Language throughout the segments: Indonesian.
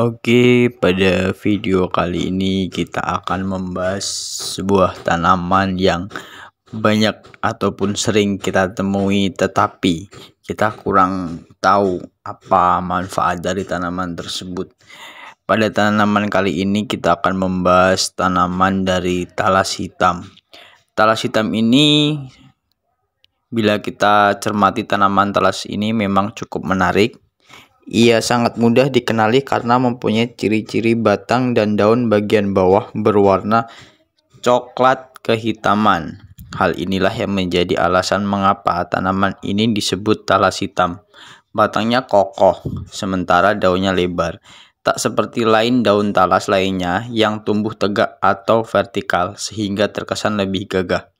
Oke, pada video kali ini kita akan membahas sebuah tanaman yang banyak ataupun sering kita temui tetapi kita kurang tahu apa manfaat dari tanaman tersebut. Pada tanaman kali ini kita akan membahas tanaman dari talas hitam. Talas hitam ini bila kita cermati tanaman talas ini memang cukup menarik ia sangat mudah dikenali karena mempunyai ciri-ciri batang dan daun bagian bawah berwarna coklat kehitaman. Hal inilah yang menjadi alasan mengapa tanaman ini disebut talas hitam. Batangnya kokoh, sementara daunnya lebar. Tak seperti lain daun talas lainnya yang tumbuh tegak atau vertikal sehingga terkesan lebih gagah.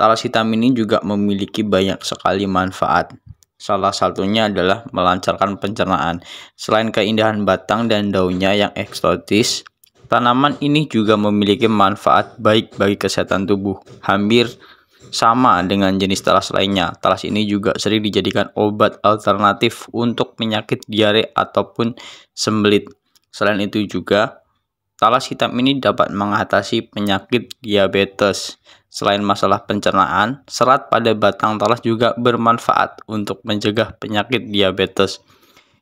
Talas hitam ini juga memiliki banyak sekali manfaat, Salah satunya adalah melancarkan pencernaan. Selain keindahan batang dan daunnya yang eksotis, tanaman ini juga memiliki manfaat baik bagi kesehatan tubuh. Hampir sama dengan jenis talas lainnya. Talas ini juga sering dijadikan obat alternatif untuk penyakit diare ataupun sembelit. Selain itu juga Talas hitam ini dapat mengatasi penyakit diabetes. Selain masalah pencernaan, serat pada batang talas juga bermanfaat untuk mencegah penyakit diabetes.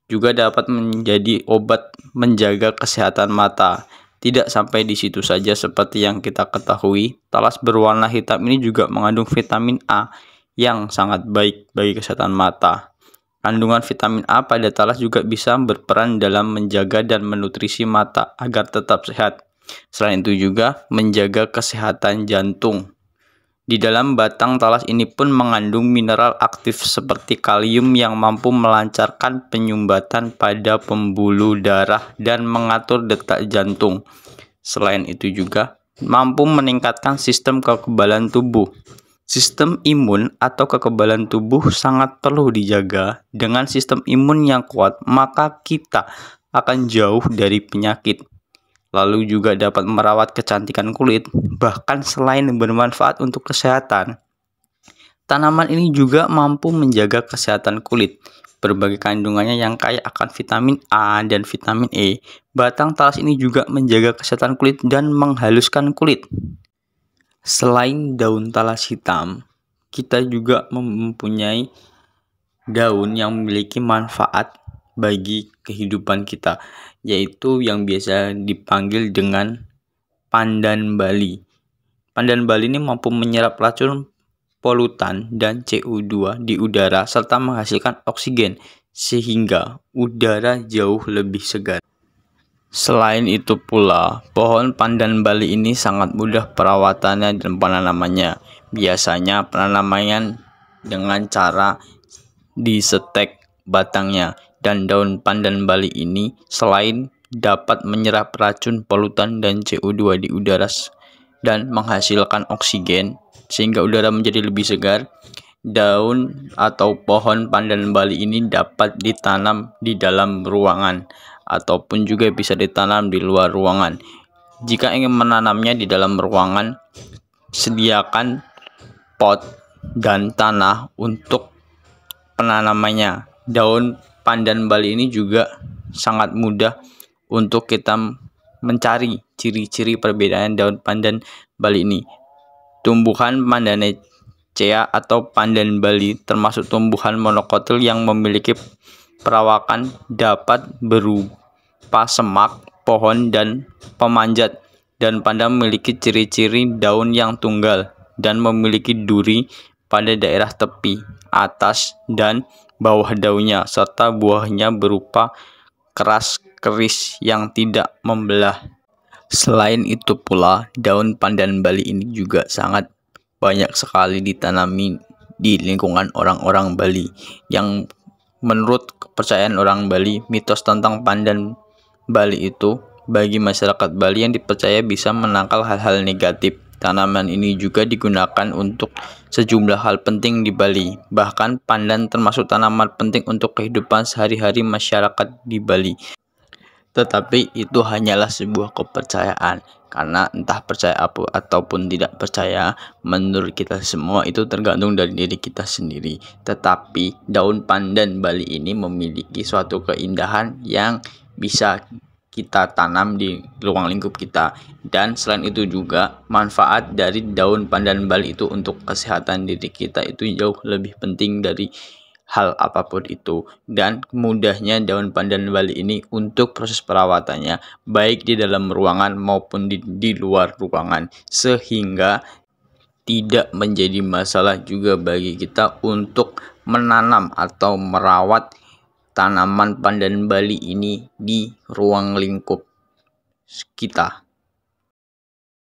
Juga dapat menjadi obat menjaga kesehatan mata. Tidak sampai di situ saja seperti yang kita ketahui, talas berwarna hitam ini juga mengandung vitamin A yang sangat baik bagi kesehatan mata. Kandungan vitamin A pada talas juga bisa berperan dalam menjaga dan menutrisi mata agar tetap sehat. Selain itu juga menjaga kesehatan jantung. Di dalam batang talas ini pun mengandung mineral aktif seperti kalium yang mampu melancarkan penyumbatan pada pembuluh darah dan mengatur detak jantung. Selain itu juga mampu meningkatkan sistem kekebalan tubuh. Sistem imun atau kekebalan tubuh sangat perlu dijaga. Dengan sistem imun yang kuat, maka kita akan jauh dari penyakit. Lalu juga dapat merawat kecantikan kulit, bahkan selain bermanfaat untuk kesehatan. Tanaman ini juga mampu menjaga kesehatan kulit. Berbagai kandungannya yang kaya akan vitamin A dan vitamin E. Batang talas ini juga menjaga kesehatan kulit dan menghaluskan kulit. Selain daun talas hitam, kita juga mempunyai daun yang memiliki manfaat bagi kehidupan kita, yaitu yang biasa dipanggil dengan pandan Bali. Pandan Bali ini mampu menyerap racun polutan dan CO2 di udara serta menghasilkan oksigen sehingga udara jauh lebih segar. Selain itu pula, pohon pandan Bali ini sangat mudah perawatannya dan penanamannya. Biasanya penanamannya dengan cara disetek batangnya dan daun pandan Bali ini selain dapat menyerap racun polutan dan CO2 di udara dan menghasilkan oksigen sehingga udara menjadi lebih segar. Daun atau pohon pandan Bali ini dapat ditanam di dalam ruangan ataupun juga bisa ditanam di luar ruangan. Jika ingin menanamnya di dalam ruangan, sediakan pot dan tanah untuk penanamannya. Daun pandan Bali ini juga sangat mudah untuk kita mencari ciri-ciri perbedaan daun pandan Bali ini. Tumbuhan pandan cea atau pandan Bali termasuk tumbuhan monokotil yang memiliki perawakan dapat berupa semak, pohon, dan pemanjat dan pandan memiliki ciri-ciri daun yang tunggal dan memiliki duri pada daerah tepi, atas, dan bawah daunnya serta buahnya berupa keras keris yang tidak membelah Selain itu pula, daun pandan Bali ini juga sangat banyak sekali ditanami di lingkungan orang-orang Bali yang menurut kepercayaan orang Bali mitos tentang pandan Bali itu bagi masyarakat Bali yang dipercaya bisa menangkal hal-hal negatif Tanaman ini juga digunakan untuk sejumlah hal penting di Bali. Bahkan pandan termasuk tanaman penting untuk kehidupan sehari-hari masyarakat di Bali. Tetapi itu hanyalah sebuah kepercayaan karena entah percaya apa ataupun tidak percaya menurut kita semua itu tergantung dari diri kita sendiri tetapi daun pandan Bali ini memiliki suatu keindahan yang bisa kita tanam di ruang lingkup kita dan selain itu juga manfaat dari daun pandan Bali itu untuk kesehatan diri kita itu jauh lebih penting dari hal apapun itu dan mudahnya daun pandan Bali ini untuk proses perawatannya baik di dalam ruangan maupun di, di luar ruangan sehingga tidak menjadi masalah juga bagi kita untuk menanam atau merawat tanaman pandan Bali ini di ruang lingkup kita.